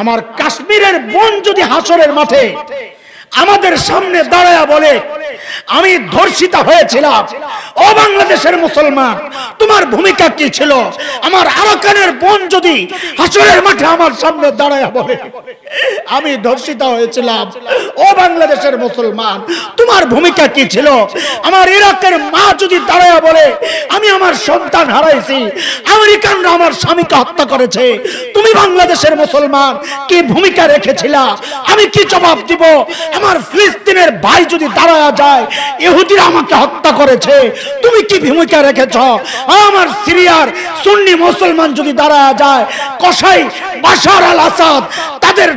আমার কাশ্মীরের বোন যদি হাসরের মাঠে আমাদের সামনে দাঁড়ায়া বলে আমি ধর্ষিতা হয়েছিলাম ও বাংলাদেশের মুসলমান তোমার ভূমিকা কি ছিল আমার আরাকানের বোন যদি হাসরের মাঠে আমার সামনে দাঁড়ায় বলে আমি ধর্ষিতা হয়েছিলাম ও বাংলাদেশের মুসলমান তোমার ভূমিকা কি ছিল আমার ইরাকের মা যদি দাঁড়ায় বলে আমি আমার সন্তান হারাইছি আমেরিকানরা আমার স্বামীকে হত্যা করেছে তুমি বাংলাদেশের মুসলমান কি ভূমিকা রেখেছিলা আমি কি জবাব দিব আমার ফিলিস্তিনের ভাই যদি দাঁড়ায় যায় যায় ইহুদিরা আমাকে হত্যা করেছে তুমি কি ভূমিকা রেখেছ আমার সিরিয়ার সুন্নি মুসলমান যদি দাঁড়া যায় কসাই বাশার আল আসাদ তাদের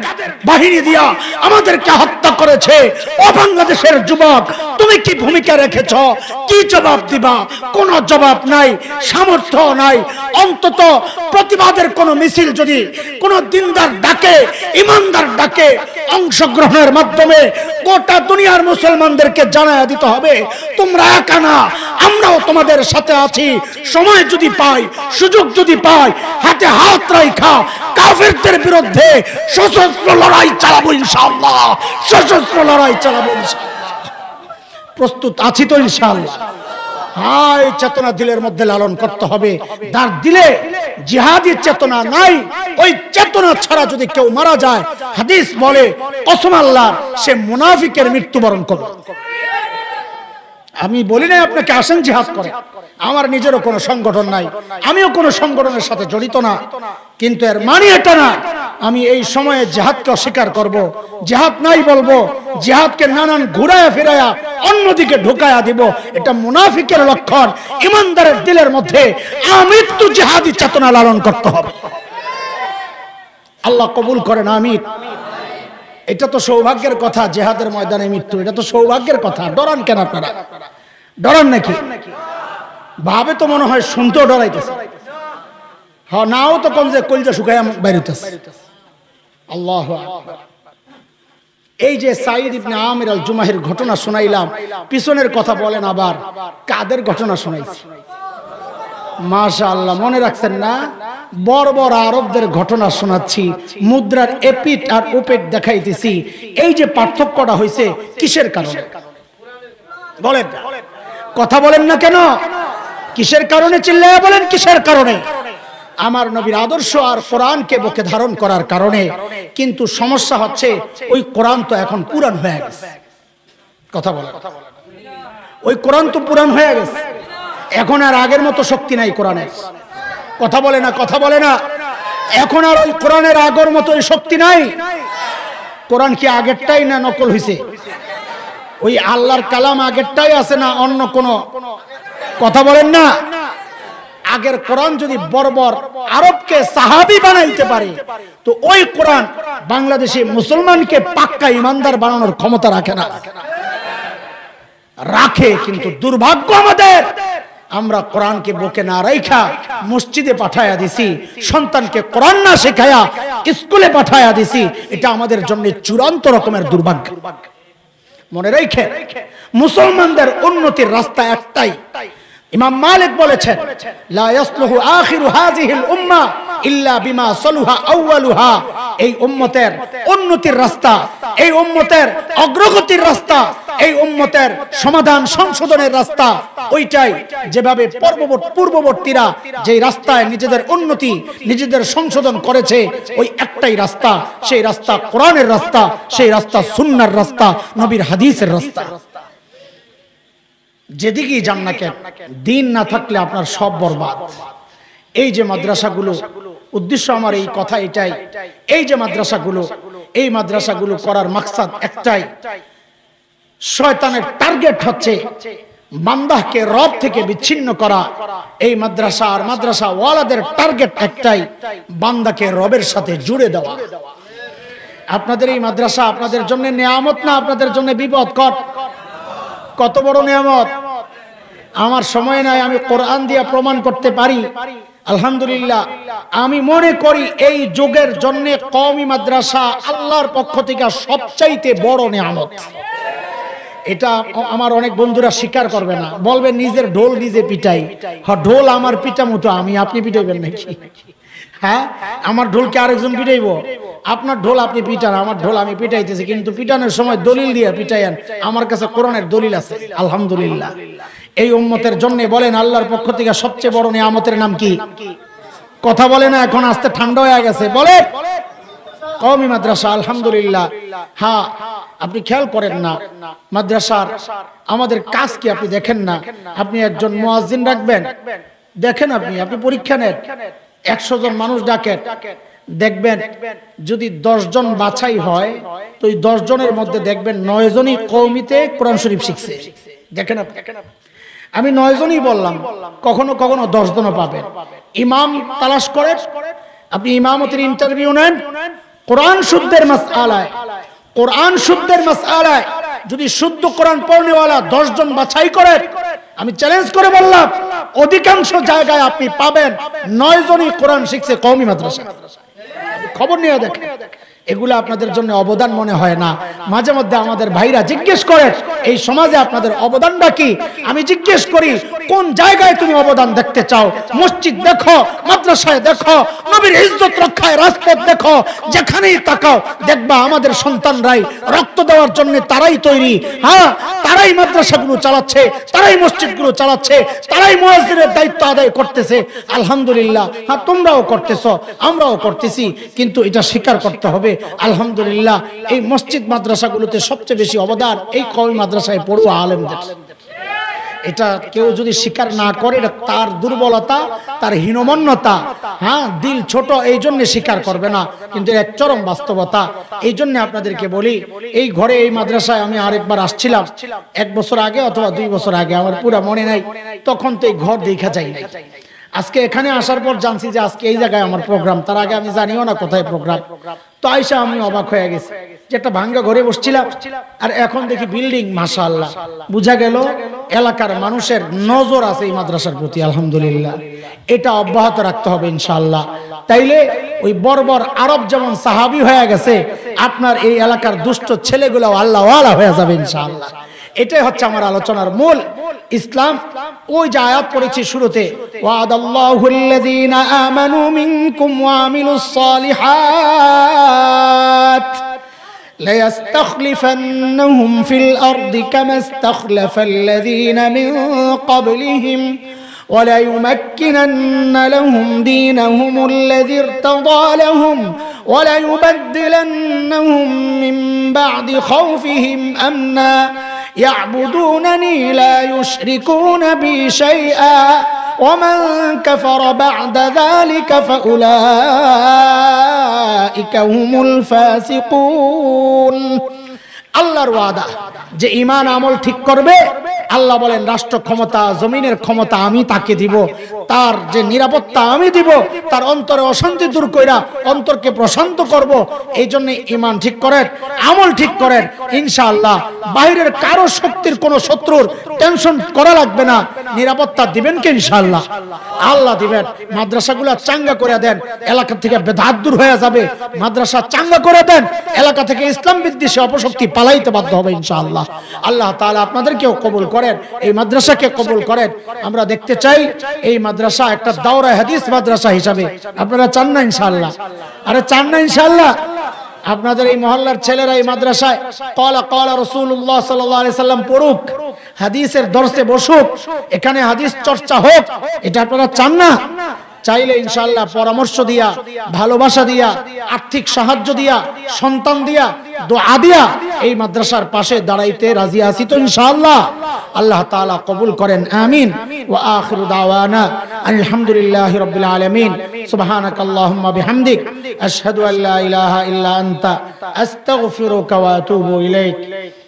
বাহিনী দিয়া আমাদেরকে হত্যা করেছে ও বাংলাদেশের যুবক তুমি কি ভূমিকা রেখেছ কি জবাব দিবা কোন জবাব নাই সামর্থ্য নাই অন্তত প্রতিবাদের কোন মিছিল যদি কোন দিনদার ডাকে ইমানদার ডাকে অংশগ্রহণের মাধ্যমে গোটা দুনিয়ার মুসলমানদেরকে জানায় দিতে হবে তোমরা একা না আমরাও তোমাদের সাথে আছি সময় যদি পাই সুযোগ যদি পাই হাতে হাত রাইখা কাফেরদের বিরুদ্ধে সশস্ত্র লড়াই চালাবো ইনশাআল্লাহ সশস্ত্র লড়াই চালাবো ইনশাআল্লাহ প্রস্তুত আছি তো ইনশাআল্লাহ হাই চেতনা দিলের মধ্যে লালন করতে হবে দার দিলে জিহাদের চেতনা নাই ওই চেতনা ছাড়া যদি কেউ মারা যায় হাদিস বলে কসম আল্লাহ সে মুনাফিকের মৃত্যুবরণ করবে আমি বলি নাই আপনাকে আসেন জিহাদ করে আমার নিজেরও কোনো সংগঠন নাই আমিও কোনো সংগঠনের সাথে জড়িত না কিন্তু এর মানে এটা না আমি এই সময়ে জেহাদকে অস্বীকার করব। জেহাদ নাই বলবো জেহাদকে নানান ঘুরায়া ফিরায়া অন্যদিকে ঢোকায়া দিব এটা মুনাফিকের লক্ষণ ইমানদারের দিলের মধ্যে আমৃত্যু জেহাদি চেতনা লালন করতে হবে আল্লাহ কবুল করেন আমির এটা তো সৌভাগ্যের কথা জেহাদের ময়দানে মৃত্যু এটা তো সৌভাগ্যের কথা ডরান কেন আপনারা ডরান নাকি ভাবে তো মনে হয় শুনতেও ডরাইতেছে হ্যাঁ নাও তো কম যে কলজা শুকায় বাইরেতেছে আল্লাহ এই যে সাইদ ইবনে আমির আল জুমাহির ঘটনা শোনাইলাম পিছনের কথা বলেন আবার কাদের ঘটনা শোনাইছি মাশাআল্লাহ মনে রাখছেন না বড় বড় আরবদের ঘটনা শোনাচ্ছি মুদ্রার এপিট আর উপেট দেখাইতেছি এই যে পার্থক্যটা হয়েছে কিসের কারণে বলেন কথা বলেন না কেন কিসের কারণে চিল্লাই বলেন কিসের কারণে আমার নবীর আদর্শ আর কোরআনকে বুকে ধারণ করার কারণে কিন্তু সমস্যা হচ্ছে ওই কোরআন তো এখন পুরান হয়ে গেছে কথা বলে ওই কোরআন তো পুরান হয়ে গেছে এখন আর আগের মতো শক্তি নাই কোরআনের কথা বলে না কথা বলে না এখন আর ওই কোরআনের আগর মতো ওই শক্তি নাই কোরআন কি আগেরটাই না নকল হয়েছে ওই আল্লাহর কালাম আগেরটাই আছে না অন্য কোন কথা বলেন না আগের কোরআন যদি বর্বর আরবকে সাহাবি বানাইতে পারে তো ওই কোরআন বাংলাদেশে মুসলমানকে পাক্কা ইমানদার বানানোর ক্ষমতা রাখে না রাখে কিন্তু দুর্ভাগ্য আমাদের আমরা কোরআনকে বুকে না রাইখা মসজিদে পাঠায়া দিছি সন্তানকে কোরআন না শেখায়া স্কুলে পাঠায়া দিছি এটা আমাদের জন্য চূড়ান্ত রকমের দুর্ভাগ্য মনে রেখে মুসলমানদের উন্নতির রাস্তা একটাই ইমাম মালিক বলেছেন লা ইয়াসলুহু আখিরু হাযিহিল উম্মাহ ইল্লা বিমা সলুহা আউয়ালুহা এই উম্মতের উন্নতির রাস্তা এই উম্মতের অগ্রগতির রাস্তা এই উম্মতের সমাধান সংশোধনের রাস্তা ওইটাই যেভাবে পূর্ববর্তীরা যে রাস্তায় নিজেদের উন্নতি নিজেদের সংশোধন করেছে ওই একটাই রাস্তা সেই রাস্তা কোরআনের রাস্তা সেই রাস্তা সুন্নার রাস্তা নবীর হাদিসের রাস্তা যেদিকেই যান না কেন দিন না থাকলে আপনার সব বরবাদ এই যে মাদ্রাসাগুলো উদ্দেশ্য আমার এই কথা এটাই এই যে মাদ্রাসাগুলো এই মাদ্রাসাগুলো করার মাকসাদ একটাই শয়তানের টার্গেট হচ্ছে বান্দাহকে রব থেকে বিচ্ছিন্ন করা এই মাদ্রাসা আর মাদ্রাসা ওয়ালাদের টার্গেট একটাই বান্দাকে রবের সাথে জুড়ে দেওয়া আপনাদের এই মাদ্রাসা আপনাদের জন্য নিয়ামত না আপনাদের জন্য বিপদ কট কত বড় নিয়ামত আমার সময় নাই আমি কোরআন দিয়া প্রমাণ করতে পারি আলহামদুলিল্লাহ আমি মনে করি এই যুগের জন্য কমি মাদ্রাসা আল্লাহর পক্ষ থেকে সবচাইতে বড় নিয়ামত এটা আমার অনেক বন্ধুরা স্বীকার করবে না বলবে নিজের ঢোল নিজে পিটাই হ্যাঁ, ঢোল আমার পিটা মতো আমি আপনি পিটাইবেন নাকি হ্যাঁ আমার ঢোলকে আরেকজন পিটাইব আপনার ঢোল আপনি পিটান আমার ঢোল আমি পিটাইতেছি কিন্তু পিটানোর সময় দলিল দিয়ে পিটাইয়েন আমার কাছে কোরআনের দলিল আছে আলহামদুলিল্লাহ এই উম্মতের জন্য বলেন আল্লাহর পক্ষ থেকে সবচেয়ে বড় নিয়ামতের নাম কি কথা বলে না এখন আস্তে ঠান্ডা হয়ে গেছে বলে কওমি মাদ্রাসা আলহামদুলিল্লাহ হ্যাঁ আপনি খেয়াল করেন না মাদ্রাসার আমাদের কাজ কি আপনি দেখেন না আপনি একজন মোয়াজিন রাখবেন দেখেন আপনি আপনি পরীক্ষা নেন একশো জন মানুষ ডাকেন দেখবেন যদি জন বাছাই হয় তো ওই জনের মধ্যে দেখবেন নয় জনই কৌমিতে কোরআন শরীফ শিখছে দেখেন আপনি আমি নয় জনই বললাম কখনো কখনো দশজনও পাবেন ইমাম তালাশ করেন আপনি ইমামতের ইন্টারভিউ নেন কোরআন শুদ্ধের মাস আলায় কোরআন শুদ্ধের মাস আলায় যদি শুদ্ধ কোরআন পড়নেওয়ালা দশজন বাছাই করেন আমি চ্যালেঞ্জ করে বললাম অধিকাংশ জায়গায় আপনি পাবেন নয় জনই কোরআন শিখছে কৌমি মাদ্রাসা খবর নিয়ে দেখেন এগুলো আপনাদের জন্য অবদান মনে হয় না মাঝে মধ্যে আমাদের ভাইরা জিজ্ঞেস করে এই সমাজে আপনাদের অবদানটা কি আমি জিজ্ঞেস করি কোন জায়গায় তুমি অবদান দেখতে চাও মসজিদ দেখো মাদ্রাসায় দেখো নবীর ইজ্জত রক্ষায় রাজপথ দেখো যেখানেই তাকাও দেখবা আমাদের সন্তানরাই রক্ত দেওয়ার জন্য তারাই তৈরি হ্যাঁ তারাই মাদ্রাসাগুলো চালাচ্ছে তারাই মসজিদগুলো চালাচ্ছে তারাই মুয়াজ্জিনের দায়িত্ব আদায় করতেছে আলহামদুলিল্লাহ হ্যাঁ তোমরাও করতেছ আমরাও করতেছি কিন্তু এটা স্বীকার করতে হবে হবে আলহামদুলিল্লাহ এই মসজিদ মাদ্রাসাগুলোতে সবচেয়ে বেশি অবদান এই কবি মাদ্রাসায় পড়ুয়া আলেমদের এটা কেউ যদি স্বীকার না করে তার দুর্বলতা তার হীনমন্যতা হ্যাঁ দিল ছোট এই জন্যে স্বীকার করবে না কিন্তু এক চরম বাস্তবতা এই জন্যে আপনাদেরকে বলি এই ঘরে এই মাদ্রাসায় আমি আরেকবার আসছিলাম এক বছর আগে অথবা দুই বছর আগে আমার পুরা মনে নাই তখন তো এই ঘর দেখা যায় নাই আজকে এখানে আসার পর জানছি যে আজকে এই জায়গায় আমার প্রোগ্রাম তার আগে আমি জানিও না কোথায় প্রোগ্রাম তো আইসা আমি অবাক হয়ে গেছি যে একটা ভাঙ্গা ঘরে বসছিলাম আর এখন দেখি বিল্ডিং মাসা বুঝা গেল এলাকার মানুষের নজর আছে এই মাদ্রাসার প্রতি আলহামদুলিল্লাহ এটা অব্যাহত রাখতে হবে ইনশাল্লাহ তাইলে ওই বর্বর আরব যেমন সাহাবি হয়ে গেছে আপনার এই এলাকার দুষ্ট ছেলেগুলো আল্লাহওয়ালা হয়ে যাবে ইনশাল্লাহ এটাই হচ্ছে আমার আলোচনার মূল ইসলাম ওই যে আয়াত পড়েছি শুরুতে ওয়াদাল্লাহুল্লাযীনা আমানু মিনকুম ওয়া সালিহাত ليستخلفنهم في الأرض كما استخلف الذين من قبلهم وليمكنن لهم دينهم الذي ارتضى لهم وليبدلنهم من بعد خوفهم امنا يعبدونني لا يشركون بي شيئا ومن كفر بعد ذلك فأولئك هم الفاسقون الله ওয়াদা جي إيمان عمل ঠিক করবে আল্লাহ বলেন রাষ্ট্র ক্ষমতা জমিনের ক্ষমতা আমি তাকে দিব তার যে নিরাপত্তা আমি দিব তার অন্তরে অশান্তি দূর কইরা অন্তরকে প্রশান্ত করব এই জন্য ইমান ঠিক করেন আমল ঠিক করেন ইনশাআল্লাহ বাইরের কারো শক্তির কোনো শত্রুর টেনশন করা লাগবে না নিরাপত্তা দিবেন কি ইনশাআল্লাহ আল্লাহ দিবেন মাদ্রাসাগুলো চাঙ্গা করে দেন এলাকা থেকে বেদাত দূর হয়ে যাবে মাদ্রাসা চাঙ্গা করে দেন এলাকা থেকে ইসলাম বিদ্বেষে অপশক্তি পালাইতে বাধ্য হবে ইনশাআল্লাহ আল্লাহ তাআলা আপনাদেরকেও কবুল করেন করেন এই মাদ্রাসাকে কবুল করেন আমরা দেখতে চাই এই মাদ্রাসা একটা দাওরা হাদিস মাদ্রাসা হিসাবে আপনারা চান না ইনশাল্লাহ আরে চান না ইনশাল্লাহ আপনাদের এই মহল্লার ছেলেরা এই মাদ্রাসায় কলা কলা রসুল্লাহ সাল্লাম পড়ুক হাদিসের দর্শে বসুক এখানে হাদিস চর্চা হোক এটা আপনারা চান না চাইলে ইনশাল্লাহ পরামর্শ দিয়া ভালোবাসা দিয়া আর্থিক সাহায্য দিয়া সন্তান দিয়া দোয়া দিয়া এই মাদ্রাসার পাশে দাঁড়াইতে রাজি আসি তো ইনশাল্লাহ আল্লাহ তালা কবুল করেন আমিন ও আখরু দাওয়ানা আলহামদুলিল্লাহ রবিল আলমিন সুবাহানক আল্লাহম্মা বিহামদিক আশহাদু আল্লাহ ইলাহা ইল্লা আনতা আস্তাগফিরুকা ওয়া আতুবু ইলাইক